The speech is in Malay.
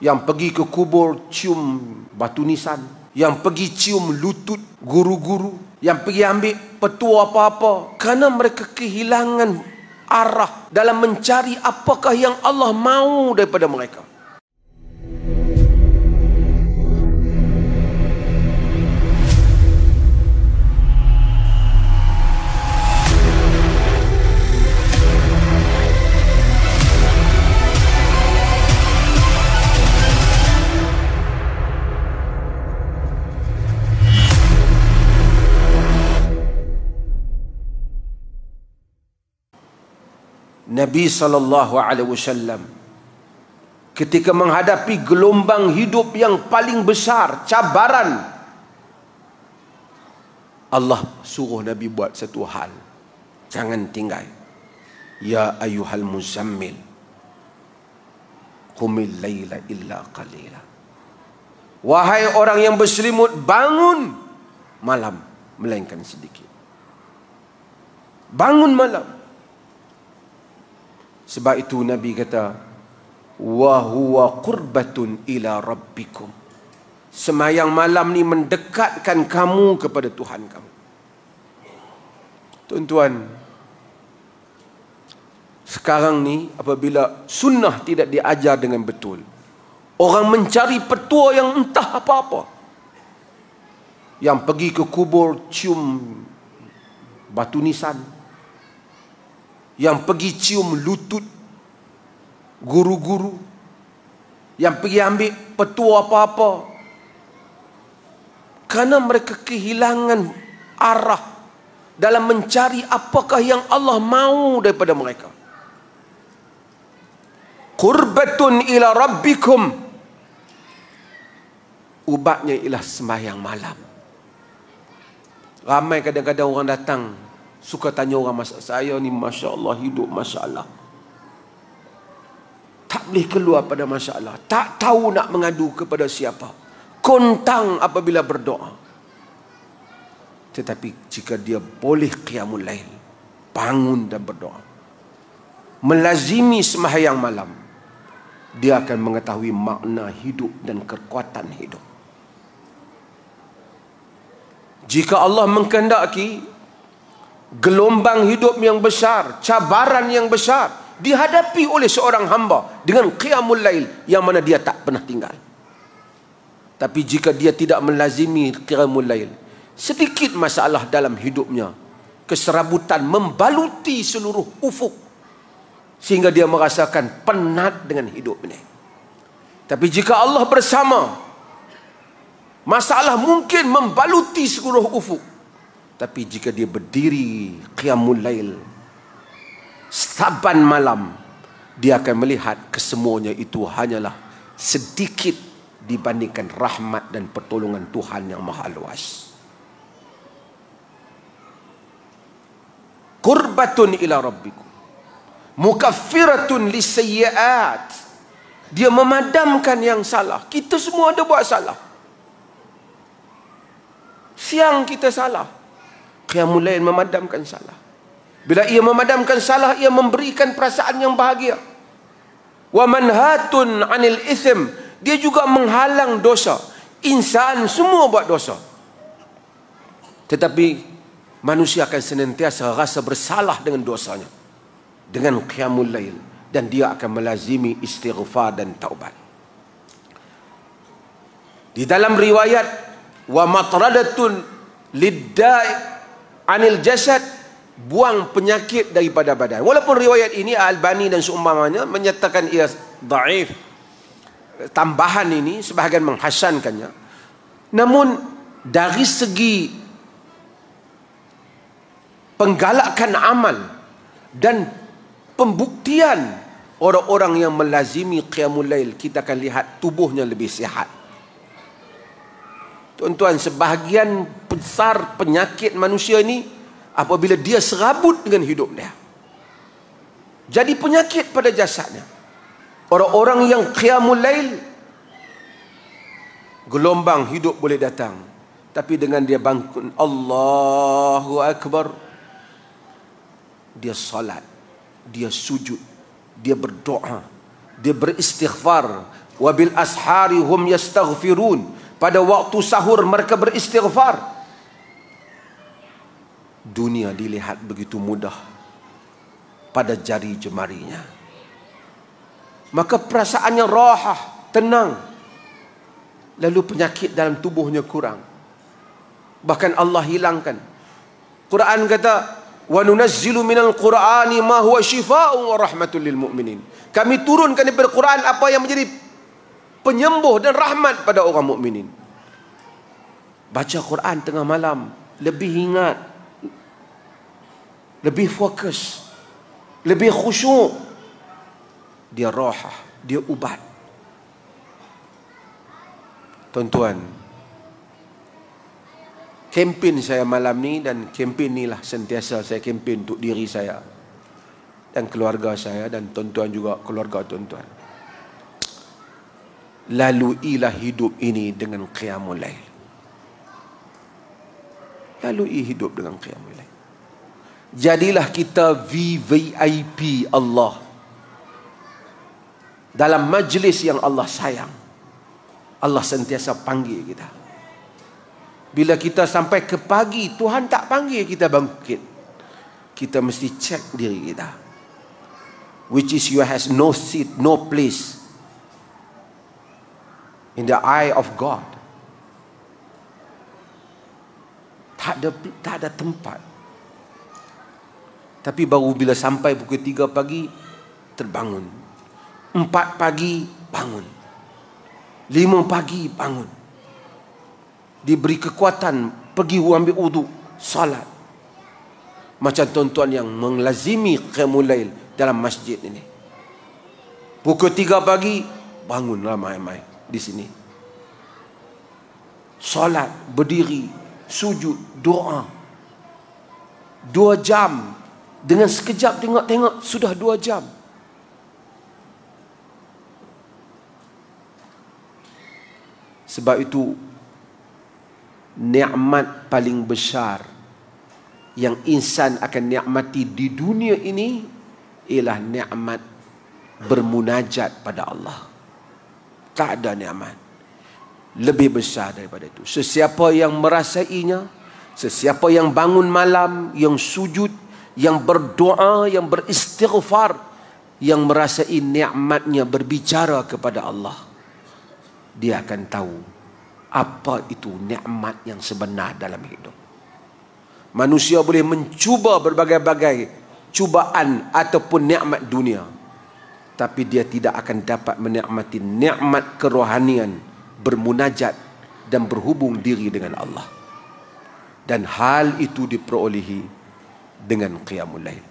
yang pergi ke kubur cium batu nisan yang pergi cium lutut guru-guru yang pergi ambil petua apa-apa kerana mereka kehilangan arah dalam mencari apakah yang Allah mahu daripada mereka Nabi saw. ketika menghadapi gelombang hidup yang paling besar cabaran Allah suruh Nabi buat satu hal jangan tinggal ya ayyuhal muzammil qumil laila illa qalila wahai orang yang berselimut bangun malam melainkan sedikit bangun malam sebab itu Nabi kata, wa huwa qurbatun ila rabbikum. Semayang malam ni mendekatkan kamu kepada Tuhan kamu. Tuan-tuan, sekarang ni apabila sunnah tidak diajar dengan betul, orang mencari petua yang entah apa-apa. Yang pergi ke kubur cium batu nisan, yang pergi cium lutut guru-guru yang pergi ambil petua apa-apa kerana mereka kehilangan arah dalam mencari apakah yang Allah mahu daripada mereka qurbatun ila rabbikum ubatnya ialah semayang malam ramai kadang-kadang orang datang suka tanya orang masa saya ni masya Allah hidup masalah tak boleh keluar pada masalah tak tahu nak mengadu kepada siapa kontang apabila berdoa tetapi jika dia boleh qiyamul lail bangun dan berdoa melazimi sembahyang malam dia akan mengetahui makna hidup dan kekuatan hidup jika Allah mengkendaki gelombang hidup yang besar, cabaran yang besar dihadapi oleh seorang hamba dengan qiyamul lail yang mana dia tak pernah tinggal. Tapi jika dia tidak melazimi qiyamul lail, sedikit masalah dalam hidupnya, keserabutan membaluti seluruh ufuk sehingga dia merasakan penat dengan hidup ini. Tapi jika Allah bersama, masalah mungkin membaluti seluruh ufuk. Tapi jika dia berdiri Qiyamul Lail Saban malam Dia akan melihat kesemuanya itu Hanyalah sedikit Dibandingkan rahmat dan pertolongan Tuhan yang maha luas Kurbatun ila rabbiku Mukaffiratun lisayyat Dia memadamkan yang salah Kita semua ada buat salah Siang kita salah Qiyamul Lail memadamkan salah. Bila ia memadamkan salah, ia memberikan perasaan yang bahagia. Wa manhatun anil ism. Dia juga menghalang dosa. Insan semua buat dosa. Tetapi manusia akan senantiasa rasa bersalah dengan dosanya. Dengan Qiyamul Lail. Dan dia akan melazimi istighfar dan taubat. Di dalam riwayat wa matradatun lidda'i anil jasad buang penyakit daripada badan walaupun riwayat ini Al-Albani dan seumpamanya menyatakan ia daif tambahan ini sebahagian menghasankannya namun dari segi penggalakan amal dan pembuktian orang-orang yang melazimi qiyamul lail kita akan lihat tubuhnya lebih sihat Tuan-tuan, sebahagian besar penyakit manusia ini apabila dia serabut dengan hidup dia. Jadi penyakit pada jasadnya. Orang-orang yang qiyamul lail gelombang hidup boleh datang. Tapi dengan dia bangun Allahu Akbar dia salat, dia sujud, dia berdoa, dia beristighfar wabil ashari hum yastaghfirun pada waktu sahur mereka beristighfar dunia dilihat begitu mudah pada jari jemarinya maka perasaannya rohah tenang lalu penyakit dalam tubuhnya kurang bahkan Allah hilangkan Quran kata wa nunazzilu minal qur'ani ma huwa shifaa'un wa rahmatul lil mu'minin kami turunkan daripada Quran apa yang menjadi penyembuh dan rahmat pada orang mukminin. Baca Quran tengah malam lebih ingat lebih fokus lebih khusyuk dia rohah dia ubat tuan-tuan kempen saya malam ni dan kempen inilah sentiasa saya kempen untuk diri saya dan keluarga saya dan tuan-tuan juga keluarga tuan-tuan Lalu laluilah hidup ini dengan qiyamul lail. Lalui hidup dengan qiyamul lail. Jadilah kita VVIP Allah. Dalam majlis yang Allah sayang. Allah sentiasa panggil kita. Bila kita sampai ke pagi, Tuhan tak panggil kita bangkit. Kita mesti cek diri kita. Which is you has no seat, no place in the eye of God. Tak ada tak ada tempat. Tapi baru bila sampai pukul tiga pagi terbangun. empat pagi bangun. lima pagi bangun. Diberi kekuatan pergi ambil wuduk, solat. Macam tuan-tuan yang menglazimi kemulail dalam masjid ini. Pukul tiga pagi bangun ramai-ramai di sini. Solat, berdiri, sujud, doa. Dua jam. Dengan sekejap tengok-tengok, sudah dua jam. Sebab itu, nikmat paling besar yang insan akan nikmati di dunia ini ialah nikmat bermunajat pada Allah tak ada nikmat lebih besar daripada itu sesiapa yang merasainya sesiapa yang bangun malam yang sujud yang berdoa yang beristighfar yang merasai nikmatnya berbicara kepada Allah dia akan tahu apa itu nikmat yang sebenar dalam hidup manusia boleh mencuba berbagai-bagai cubaan ataupun nikmat dunia tapi dia tidak akan dapat menikmati nikmat kerohanian bermunajat dan berhubung diri dengan Allah dan hal itu diperolehi dengan qiyamul lail